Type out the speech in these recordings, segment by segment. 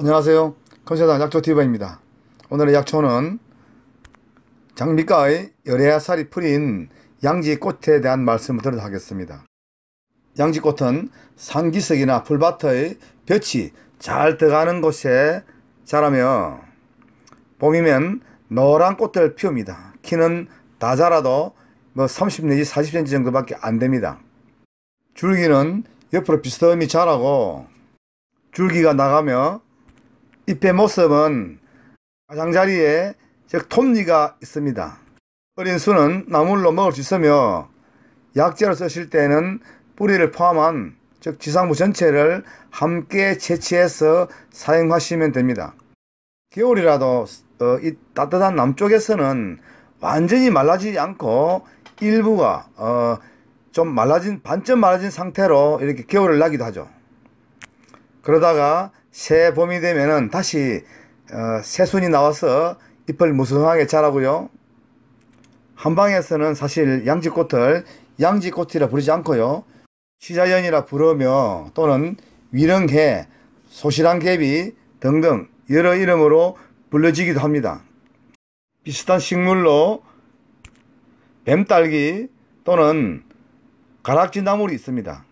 안녕하세요. 건세다 약초티바입니다. 오늘의 약초는 장미가의 열애살이 풀인 양지꽃에 대한 말씀을 드려 하겠습니다. 양지꽃은 상기석이나 풀밭의 볕이 잘 들어가는 곳에 자라며 봄이면 노란 꽃들을 피웁니다. 키는 다 자라도 뭐30 내지 40cm 정도밖에 안 됩니다. 줄기는 옆으로 비스듬히 자라고 줄기가 나가며 잎의 모습은 가장자리에 즉 톱니가 있습니다. 어린 수는 나물로 먹을 수 있으며 약재로 쓰실 때는 뿌리를 포함한 즉 지상부 전체를 함께 채취해서 사용하시면 됩니다. 겨울이라도 어, 이 따뜻한 남쪽에서는 완전히 말라지지 않고 일부가 어, 좀 말라진 반쯤 말라진 상태로 이렇게 겨울을 나기도 하죠. 그러다가 새 봄이 되면은 다시 어, 새순이 나와서 잎을 무성하게 자라고요. 한방에서는 사실 양지꽃을 양지꽃이라 부르지 않고요. 시자연이라 부르며 또는 위령해, 소실한개비 등등 여러 이름으로 불러지기도 합니다. 비슷한 식물로 뱀딸기 또는 가락지 나물이 있습니다.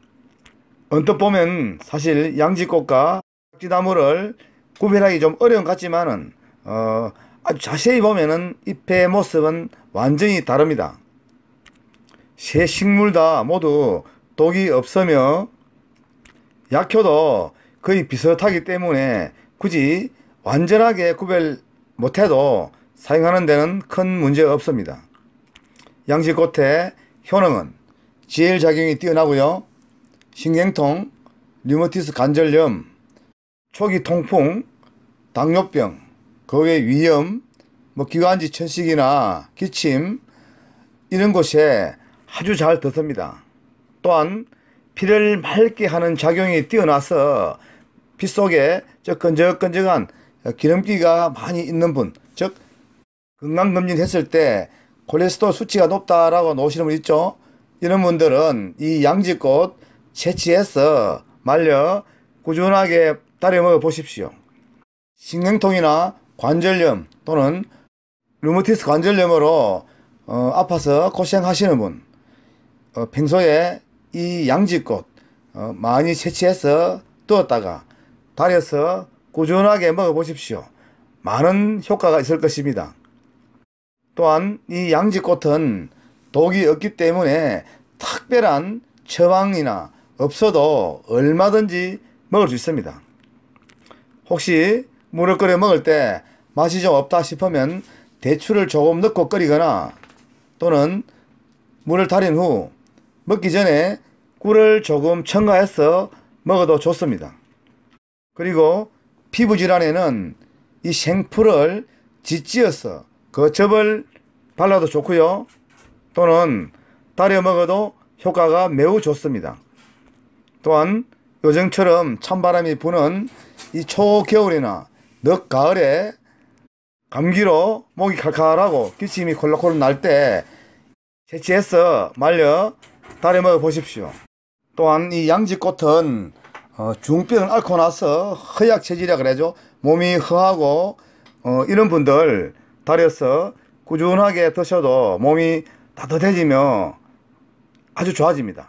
언뜻 보면 사실 양지꽃과 박쥐나무를 구별하기 좀 어려운 것 같지만은 어, 아주 자세히 보면은 잎의 모습은 완전히 다릅니다. 새 식물 다 모두 독이 없으며 약효도 거의 비슷하기 때문에 굳이 완전하게 구별 못해도 사용하는 데는 큰 문제 없습니다. 양지꽃의 효능은 지혈작용이 뛰어나고요. 신경통, 류머티스 관절염, 초기 통풍, 당뇨병, 거외 위염, 뭐 기관지 천식이나 기침 이런 곳에 아주 잘 듣습니다. 또한 피를 맑게 하는 작용이 뛰어나서 피 속에 저 끈적끈적한 기름기가 많이 있는 분, 즉 건강검진 했을 때 콜레스테롤 수치가 높다라고 놓으시는 분 있죠? 이런 분들은 이 양지꽃 채취해서 말려 꾸준하게 따려 보십시오. 신경통이나 관절염 또는 르모티스 관절염으로 어, 아파서 고생하시는 분 어, 평소에 이 양지꽃 어, 많이 채취해서 두었다가 다려서 꾸준하게 먹어보십시오. 많은 효과가 있을 것입니다. 또한 이 양지꽃은 독이 없기 때문에 특별한 처방이나 없어도 얼마든지 먹을 수 있습니다. 혹시 물을 끓여 먹을 때 맛이 좀 없다 싶으면 대추를 조금 넣고 끓이거나 또는 물을 달인 후 먹기 전에 꿀을 조금 첨가해서 먹어도 좋습니다. 그리고 피부질환에는 이 생풀을 짓지어서 그첩을 발라도 좋고요. 또는 달여 먹어도 효과가 매우 좋습니다. 또한 요즘처럼 찬바람이 부는 이 초겨울이나 늦가을에 감기로 목이 칼칼하고 기침이 콜록콜록 날 때 채취해서 말려 달에 먹어 보십시오. 또한 이 양지꽃은 어, 중병을 앓고 나서 허약 체질이라 그래죠. 몸이 허하고 어, 이런 분들 달여서 꾸준하게 드셔도 몸이 따뜻해지며 아주 좋아집니다.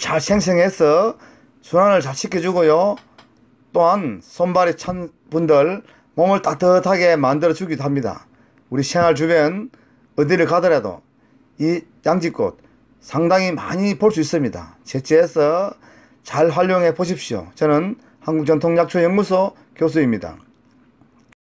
잘 생생해서 순환을 잘 시켜주고요. 또한 손발이 찬 분들 몸을 따뜻하게 만들어 주기도 합니다. 우리 생활 주변 어디를 가더라도 이 양지꽃 상당히 많이 볼 수 있습니다. 채취해서 잘 활용해 보십시오. 저는 한국전통약초연구소 교수입니다.